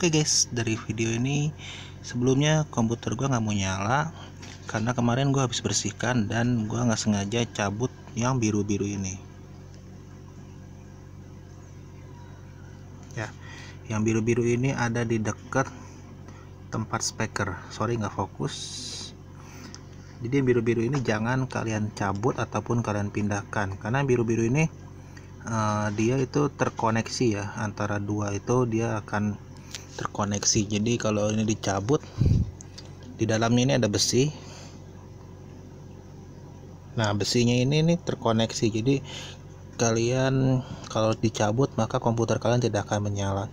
Oke okay guys, dari video ini sebelumnya komputer gua nggak mau nyala karena kemarin gua habis bersihkan dan gua nggak sengaja cabut yang biru-biru ini. Ya, yang biru-biru ini ada di dekat tempat speaker. Sorry nggak fokus. Jadi yang biru-biru ini jangan kalian cabut ataupun kalian pindahkan karena biru-biru ini uh, dia itu terkoneksi ya antara dua itu dia akan terkoneksi jadi kalau ini dicabut di dalamnya ini ada besi nah besinya ini nih terkoneksi jadi kalian kalau dicabut maka komputer kalian tidak akan menyala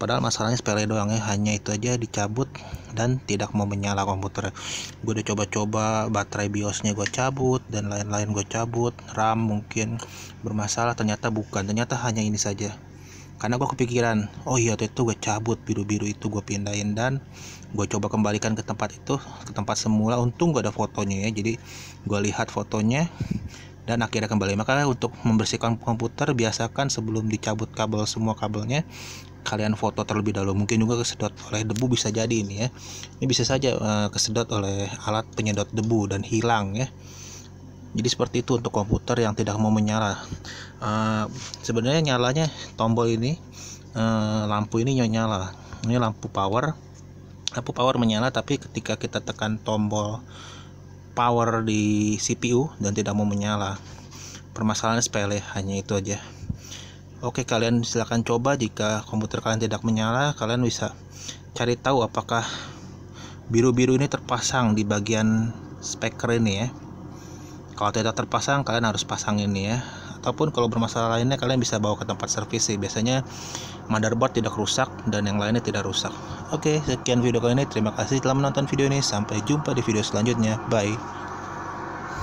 padahal masalahnya sepele doang ya hanya itu aja dicabut dan tidak mau menyala komputer gue udah coba-coba baterai biosnya gue cabut dan lain-lain gue cabut RAM mungkin bermasalah ternyata bukan ternyata hanya ini saja karena gue kepikiran oh iya waktu itu gue cabut biru-biru itu gue pindahin dan gue coba kembalikan ke tempat itu ke tempat semula untung gue ada fotonya ya jadi gue lihat fotonya dan akhirnya kembali makanya untuk membersihkan komputer biasakan sebelum dicabut kabel semua kabelnya kalian foto terlebih dahulu mungkin juga kesedot oleh debu bisa jadi ini ya ini bisa saja uh, kesedot oleh alat penyedot debu dan hilang ya jadi seperti itu untuk komputer yang tidak mau menyala uh, sebenarnya nyalanya tombol ini uh, lampu ini nyala ini lampu power lampu power menyala tapi ketika kita tekan tombol power di CPU dan tidak mau menyala permasalahannya sepele hanya itu aja Oke kalian silahkan coba jika komputer kalian tidak menyala kalian bisa cari tahu apakah biru-biru ini terpasang di bagian speaker ini ya kalau tidak terpasang kalian harus pasang ini ya ataupun kalau bermasalah lainnya kalian bisa bawa ke tempat servis sih biasanya motherboard tidak rusak dan yang lainnya tidak rusak oke sekian video kali ini terima kasih telah menonton video ini sampai jumpa di video selanjutnya bye